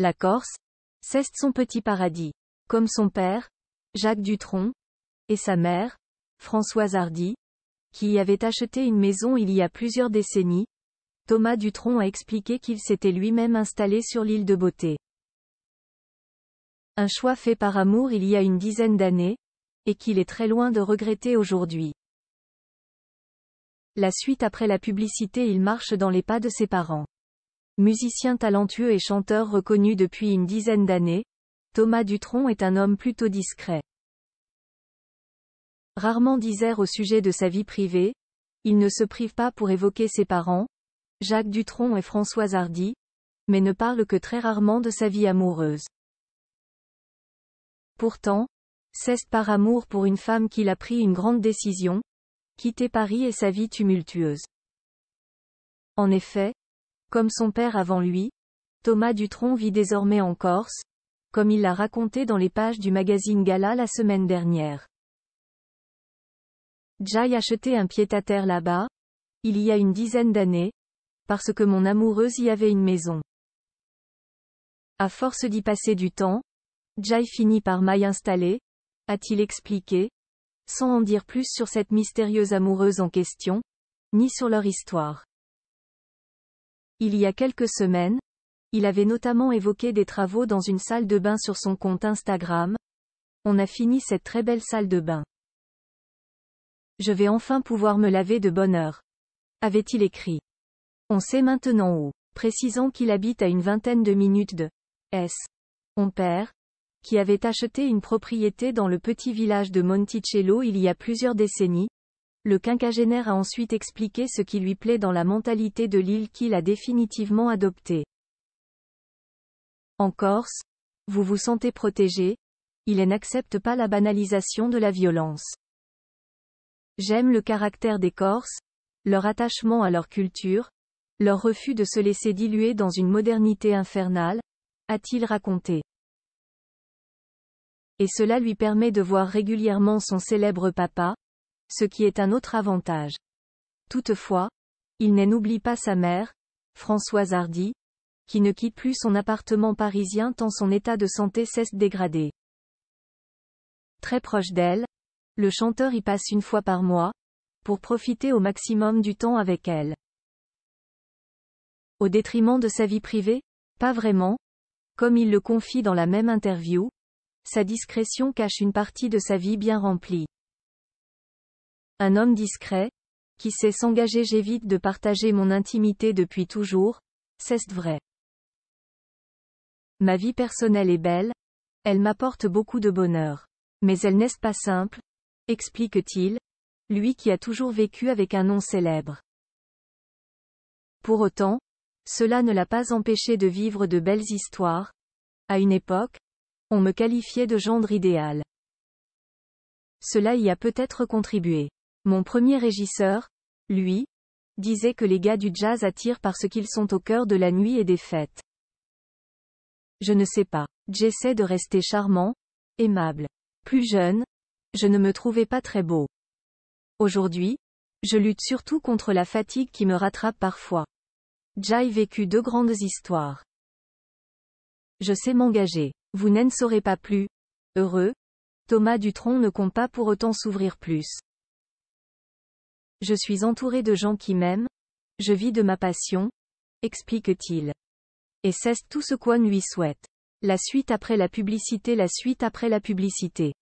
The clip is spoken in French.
La Corse, c'est son petit paradis. Comme son père, Jacques Dutronc, et sa mère, Françoise Hardy, qui y avait acheté une maison il y a plusieurs décennies, Thomas Dutronc a expliqué qu'il s'était lui-même installé sur l'île de Beauté. Un choix fait par amour il y a une dizaine d'années, et qu'il est très loin de regretter aujourd'hui. La suite après la publicité il marche dans les pas de ses parents. Musicien talentueux et chanteur reconnu depuis une dizaine d'années, Thomas Dutronc est un homme plutôt discret. Rarement disert au sujet de sa vie privée, il ne se prive pas pour évoquer ses parents, Jacques Dutronc et Françoise Hardy, mais ne parle que très rarement de sa vie amoureuse. Pourtant, c'est par amour pour une femme qu'il a pris une grande décision, quitter Paris et sa vie tumultueuse. En effet, comme son père avant lui, Thomas Dutronc vit désormais en Corse, comme il l'a raconté dans les pages du magazine Gala la semaine dernière. Jai achetait un pied-à-terre là-bas, il y a une dizaine d'années, parce que mon amoureuse y avait une maison. À force d'y passer du temps, Jai finit par m'y installer, a-t-il expliqué, sans en dire plus sur cette mystérieuse amoureuse en question, ni sur leur histoire. Il y a quelques semaines, il avait notamment évoqué des travaux dans une salle de bain sur son compte Instagram. On a fini cette très belle salle de bain. Je vais enfin pouvoir me laver de bonne heure. Avait-il écrit. On sait maintenant où. Précisant qu'il habite à une vingtaine de minutes de S. On père, qui avait acheté une propriété dans le petit village de Monticello il y a plusieurs décennies, le quinquagénaire a ensuite expliqué ce qui lui plaît dans la mentalité de l'île qu'il a définitivement adoptée. En Corse, vous vous sentez protégé, il n'accepte pas la banalisation de la violence. J'aime le caractère des Corses, leur attachement à leur culture, leur refus de se laisser diluer dans une modernité infernale, a-t-il raconté. Et cela lui permet de voir régulièrement son célèbre papa, ce qui est un autre avantage. Toutefois, il n'oublie pas sa mère, Françoise Hardy, qui ne quitte plus son appartement parisien tant son état de santé cesse dégrader. Très proche d'elle, le chanteur y passe une fois par mois, pour profiter au maximum du temps avec elle. Au détriment de sa vie privée Pas vraiment. Comme il le confie dans la même interview, sa discrétion cache une partie de sa vie bien remplie. Un homme discret, qui sait s'engager j'évite de partager mon intimité depuis toujours, c'est vrai. Ma vie personnelle est belle, elle m'apporte beaucoup de bonheur. Mais elle n'est pas simple, explique-t-il, lui qui a toujours vécu avec un nom célèbre. Pour autant, cela ne l'a pas empêché de vivre de belles histoires. À une époque, on me qualifiait de gendre idéal. Cela y a peut-être contribué. Mon premier régisseur, lui, disait que les gars du jazz attirent parce qu'ils sont au cœur de la nuit et des fêtes. Je ne sais pas. J'essaie de rester charmant, aimable. Plus jeune, je ne me trouvais pas très beau. Aujourd'hui, je lutte surtout contre la fatigue qui me rattrape parfois. Jai vécu deux grandes histoires. Je sais m'engager. Vous n'en saurez pas plus. Heureux. Thomas Dutronc ne compte pas pour autant s'ouvrir plus. Je suis entouré de gens qui m'aiment, je vis de ma passion, explique-t-il. Et cesse tout ce qu'on lui souhaite. La suite après la publicité La suite après la publicité